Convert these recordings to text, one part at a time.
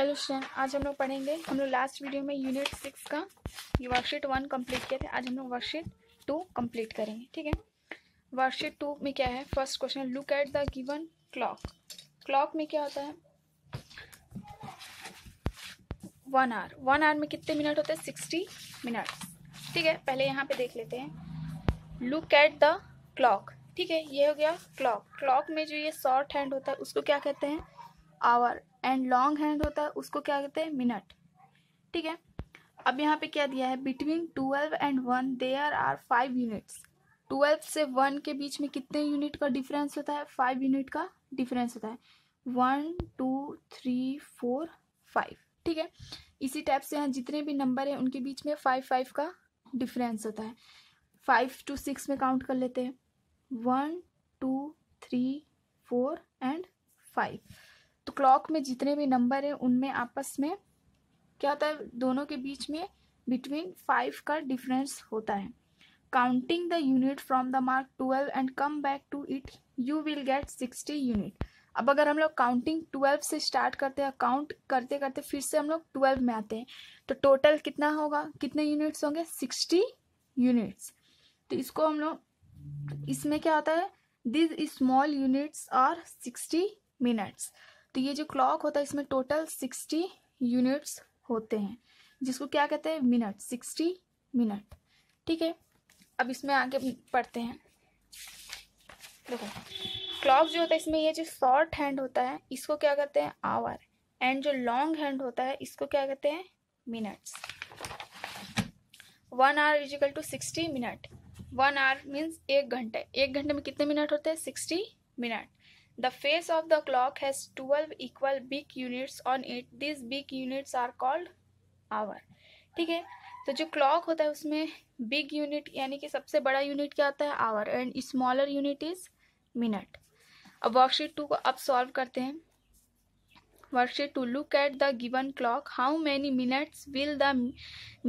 Hello student आज हम लोग पढ़ेंगे हम लोग लास्ट वीडियो में यूनिट सिक्स का वर्कशीट वन कंप्लीट किया था आज हम लोग वर्कशीट टू कंप्लीट करेंगे ठीक है वर्कशीट टू में क्या है first question look at the given clock clock में क्या होता है वन आवर वन आवर में कितने मिनट होते हैं सिक्सटी मिनट ठीक है पहले यहाँ पे देख लेते हैं लुक एट द क्लॉक ठीक है ये हो गया क्लॉक क्लॉक में जो ये शॉर्ट हैंड होता है उसको क्या कहते हैं आवर एंड लॉन्ग हैंड होता है उसको क्या कहते हैं मिनट ठीक है अब यहाँ पे क्या दिया है between twelve and one there are five units twelve से वन के बीच में कितने यूनिट का डिफरेंस होता है फाइव यूनिट का डिफरेंस होता है one two three four five ठीक है इसी टाइप से यहाँ जितने भी नंबर हैं उनके बीच में फाइव फाइव का डिफरेंस होता है फाइव टू सिक्स में काउंट कर लेते हैं one two three four and five तो क्लॉक में जितने भी नंबर हैं उनमें आपस में क्या होता है दोनों के बीच में बिटवीन फाइव का डिफरेंस होता है counting the unit from the mark twelve and come back to it you will get sixty unit अब अगर हम लोग काउंटिंग ट्वेल्व से स्टार्ट करते हैं काउंट करते करते फिर से हम लोग ट्वेल्व में आते हैं तो टोटल कितना होगा कितने यूनिट्स होंगे सिक्सटी यूनिट्स तो इसको हम लोग इसमें क्या होता है these small units are sixty minutes तो ये जो क्लॉक होता है इसमें टोटल सिक्सटी यूनिट्स होते हैं जिसको क्या कहते हैं मिनट सिक्सटी मिनट ठीक है अब इसमें आगे पढ़ते हैं देखो क्लॉक जो होता है इसमें ये जो शॉर्ट हैंड होता है इसको क्या कहते हैं आवर एंड जो लॉन्ग हैंड होता है इसको क्या कहते हैं minutes one hour is equal to sixty minute one hour means एक घंटे एक घंटे में कितने मिनट होते हैं sixty minute The face of the clock has 12 equal big units on it. These big units are called hour. ठीक है तो जो क्लॉक होता है उसमें बिग यूनिट यानी कि सबसे बड़ा यूनिट क्या होता है hour and smaller unit is minute अब वर्कशीट टू को अब सॉल्व करते हैं worksheet two look at the given clock how many minutes will the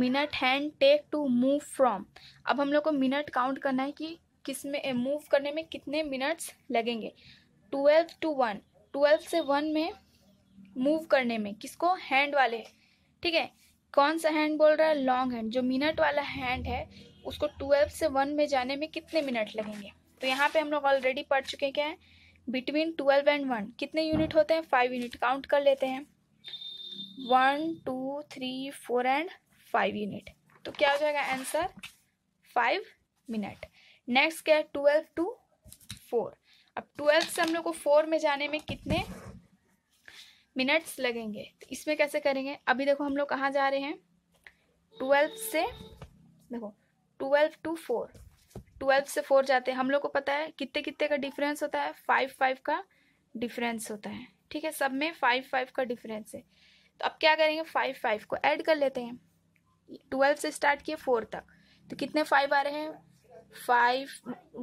minute hand take to move from अब हम लोग को मिनट काउंट करना है कि किस में मूव करने में कितने मिनट्स लगेंगे ट्वेल्व टू वन ट्वेल्व से वन में मूव करने में किसको हैंड वाले ठीक है कौन सा हैंड बोल रहा है लॉन्ग हैंड जो मिनट वाला हैंड है उसको ट्वेल्व से वन में जाने में कितने मिनट लगेंगे तो यहाँ पे हम लोग ऑलरेडी पढ़ चुके हैं क्या है बिटवीन ट्वेल्व एंड वन कितने यूनिट होते हैं फाइव यूनिट काउंट कर लेते हैं one two three four and five unit तो क्या हो जाएगा आंसर फाइव मिनट नेक्स्ट क्या है ट्वेल्व टू फोर अब ट्वेल्थ से हम लोग को फोर में जाने में कितने मिनट्स लगेंगे तो इसमें कैसे करेंगे अभी देखो हम लोग कहाँ जा रहे हैं ट्वेल्थ से देखो ट्वेल्व टू फोर ट्वेल्व से फोर जाते हैं हम लोग को पता है कितने कितने का डिफरेंस होता है फाइव फाइव का डिफरेंस होता है ठीक है सब में फाइव फाइव का डिफरेंस है तो अब क्या करेंगे फाइव फाइव को ऐड कर लेते हैं ट्वेल्व से स्टार्ट किए फोर तक तो कितने फाइव आ रहे हैं five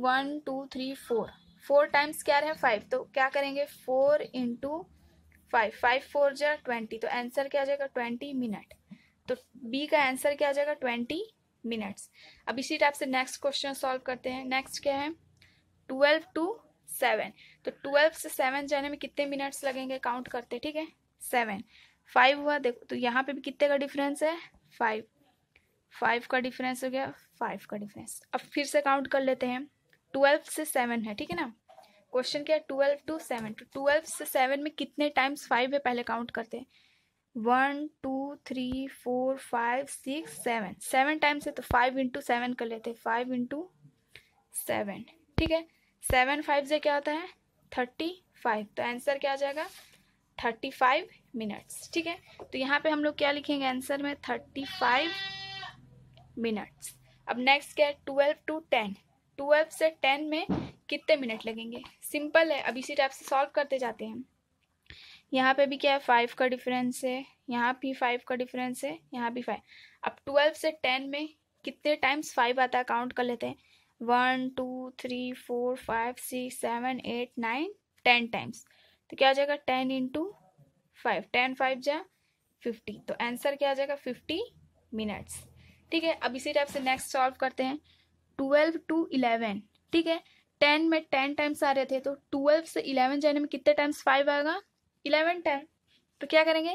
one two three four four times क्या रहे फाइव तो क्या करेंगे four into five five four जो ट्वेंटी तो आंसर क्या आ जाएगा ट्वेंटी मिनट तो बी का आंसर क्या आ जाएगा ट्वेंटी मिनट्स अब इसी टाइप से नेक्स्ट क्वेश्चन सॉल्व करते हैं नेक्स्ट क्या है ट्वेल्व टू सेवन तो ट्वेल्व से सेवन जाने में कितने मिनट्स लगेंगे काउंट करते ठीक है सेवन फाइव हुआ देखो तो यहाँ पे भी कितने का डिफरेंस है फाइव फाइव का डिफरेंस हो गया फाइव का डिफरेंस अब फिर से काउंट कर लेते हैं ट्वेल्व से सेवन है ठीक है ना क्वेश्चन क्या है ट्वेल्व टू सेवन तो ट्वेल्व से सेवन में कितने टाइम्स फाइव है पहले काउंट करते हैं one two three four five six seven seven times है तो फाइव इंटू सेवन कर लेते हैं फाइव इंटू सेवन ठीक है सेवन फाइव से क्या होता है थर्टी फाइव तो आंसर क्या आ जाएगा थर्टी फाइव मिनट्स ठीक है तो यहाँ पे हम लोग क्या लिखेंगे आंसर में थर्टी फाइव मिनट्स अब नेक्स्ट क्या है ट्वेल्व टू टेन ट्वेल्व से टेन में कितने मिनट लगेंगे सिंपल है अब इसी टाइप से सॉल्व करते जाते हैं यहाँ पे भी क्या है फाइव का डिफरेंस है यहाँ भी फाइव का डिफरेंस है यहाँ भी फाइव अब ट्वेल्व से टेन में कितने टाइम्स फाइव आता है काउंट कर लेते हैं one two three four five six seven eight nine ten times तो क्या हो जाएगा ten into five ten five जा फिफ्टी तो आंसर क्या आ जाएगा फिफ्टी तो मिनट्स ठीक है अब इसी टाइप से नेक्स्ट सॉल्व करते हैं ट्वेल्व टू इलेवन ठीक है टेन में टेन टाइम्स आ रहे थे तो ट्वेल्व से इलेवन जाने में कितने टाइम्स फाइव आएगा इलेवन टाइम तो क्या करेंगे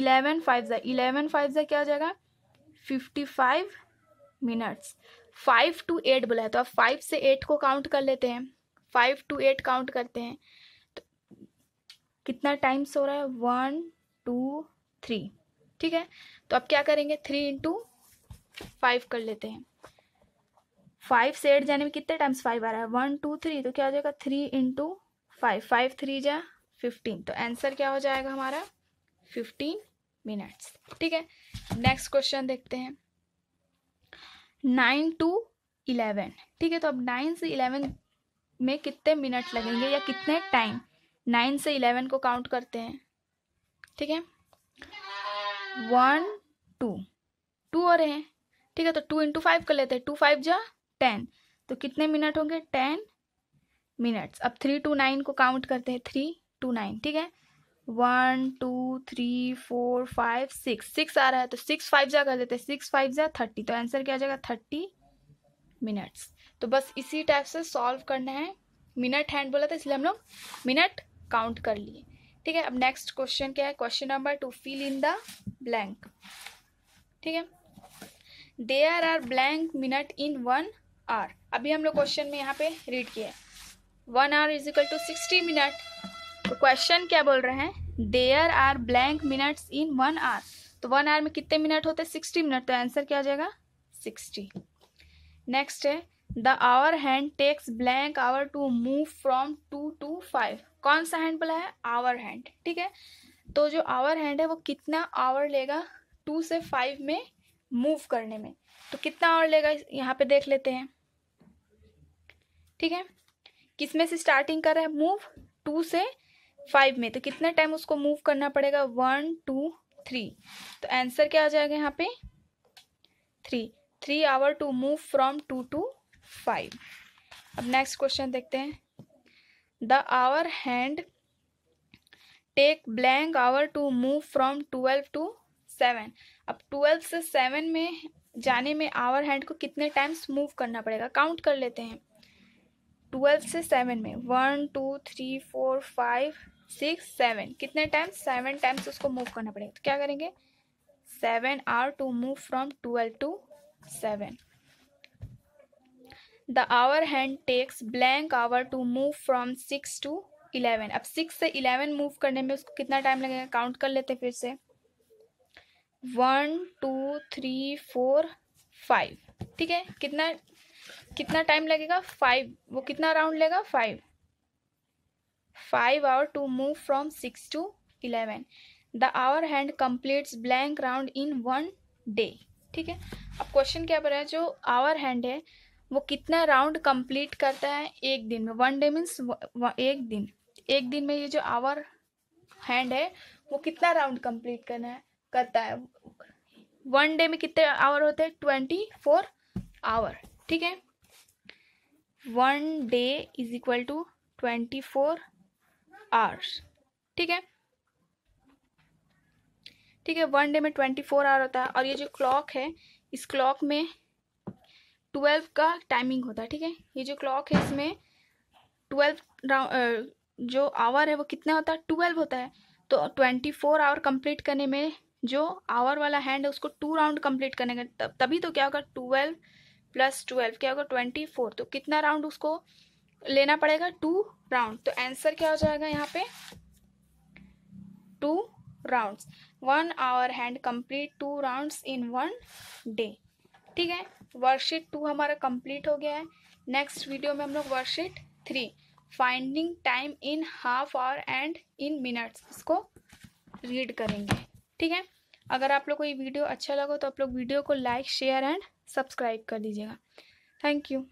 इलेवन फाइव जै इलेवन फाइव जै क्या हो जाएगा fifty five minutes five to eight बोला है तो आप फाइव से एट को काउंट कर लेते हैं फाइव टू एट काउंट करते हैं तो कितना टाइम्स हो रहा है वन टू थ्री ठीक है तो अब क्या करेंगे थ्री इंटू फाइव कर लेते हैं फाइव से एट जाने में कितने टाइम्स फाइव आ रहा है वन टू थ्री तो क्या हो जाएगा three into five five three जा फिफ्टीन तो आंसर क्या हो जाएगा हमारा फिफ्टीन मिनट्स ठीक है नेक्स्ट क्वेश्चन देखते हैं नाइन टू इलेवन ठीक है तो अब नाइन से इलेवन में कितने मिनट लगेंगे या कितने टाइम नाइन से इलेवन को काउंट करते हैं ठीक है वन टू टू और हैं ठीक है तो टू इंटू फाइव कर लेते हैं टू फाइव जा टेन तो कितने मिनट होंगे टेन मिनट्स अब थ्री टू नाइन को काउंट करते हैं थ्री टू नाइन ठीक है one two three four five six six आ रहा है तो सिक्स फाइव जा कर देते हैं सिक्स फाइव जा थर्टी तो आंसर क्या आ जाएगा थर्टी मिनट्स तो बस इसी टाइप से सॉल्व करना है मिनट हैंड बोला था इसलिए हम लोग मिनट काउंट कर लिए ठीक है अब नेक्स्ट क्वेश्चन क्या है question number two fill in the blank ठीक है there are blank minute in one hour अभी हम लोग क्वेश्चन में यहाँ पे रीड किए one hour is equal to sixty minute तो क्वेश्चन क्या बोल रहे हैं there are blank minutes in one hour तो वन आवर में कितने मिनट होते हैं सिक्सटी मिनट तो आंसर क्या हो जाएगा सिक्सटी नेक्स्ट है the hour hand takes blank hour to move from two to five कौन सा हैंड बोला है आवर हैंड ठीक है तो जो आवर हैंड है वो कितना आवर लेगा टू से फाइव में मूव करने में तो कितना आवर लेगा यहाँ पे देख लेते हैं ठीक है किस में से स्टार्टिंग कर रहा है मूव टू से फाइव में तो कितना टाइम उसको मूव करना पड़ेगा वन टू थ्री तो आंसर क्या आ जाएगा यहाँ पे three three hour to move from two to five अब नेक्स्ट क्वेश्चन देखते हैं the hour hand take blank hour to move from twelve to seven अब ट्वेल्व से सेवन में जाने में आवर हैंड को कितने टाइम्स मूव करना पड़ेगा काउंट कर लेते हैं ट्वेल्व से सेवन में one two three four five six seven कितने टाइम्स सेवन टाइम्स उसको मूव करना पड़ेगा तो क्या करेंगे seven hour to move from twelve to seven the hour hand takes blank hour to move from six to eleven अब six से eleven move करने में उसको कितना टाइम लगेगा काउंट कर लेते फिर से one two three four five ठीक है कितना कितना टाइम लगेगा फाइव वो कितना राउंड लेगा five five hour to move from six to eleven the hour hand completes blank round in one day ठीक है अब क्वेश्चन क्या बना है जो आवर हैंड है वो कितना राउंड कंप्लीट करता है एक दिन में वन डे मीन्स एक दिन एक दिन में ये जो आवर हैंड है वो कितना राउंड कंप्लीट करना है करता है वन डे में कितने आवर होते हैं ट्वेंटी फोर आवर ठीक है one day is equal to twenty four hours ठीक है ठीक है वन डे में ट्वेंटी फोर आवर होता है और ये जो क्लॉक है इस क्लॉक में ट्वेल्व का टाइमिंग होता है ठीक है ये जो क्लॉक है इसमें ट्वेल्व जो आवर है वो कितना होता है ट्वेल्व होता है तो ट्वेंटी फोर आवर कंप्लीट करने में जो आवर वाला हैंड है उसको टू राउंड कंप्लीट करने का तब तभी तो क्या होगा ट्वेल्व प्लस ट्वेल्व क्या होगा ट्वेंटी फोर तो कितना राउंड उसको लेना पड़ेगा टू राउंड तो आंसर क्या हो जाएगा यहाँ पे two rounds one hour hand complete two rounds in one day ठीक है वर्कशीट टू हमारा कंप्लीट हो गया है नेक्स्ट वीडियो में हम लोग worksheet three finding time in half hour and in minutes इसको रीड करेंगे ठीक है अगर आप लोग को ये वीडियो अच्छा लगा तो आप लोग वीडियो को लाइक शेयर एंड सब्सक्राइब कर दीजिएगा थैंक यू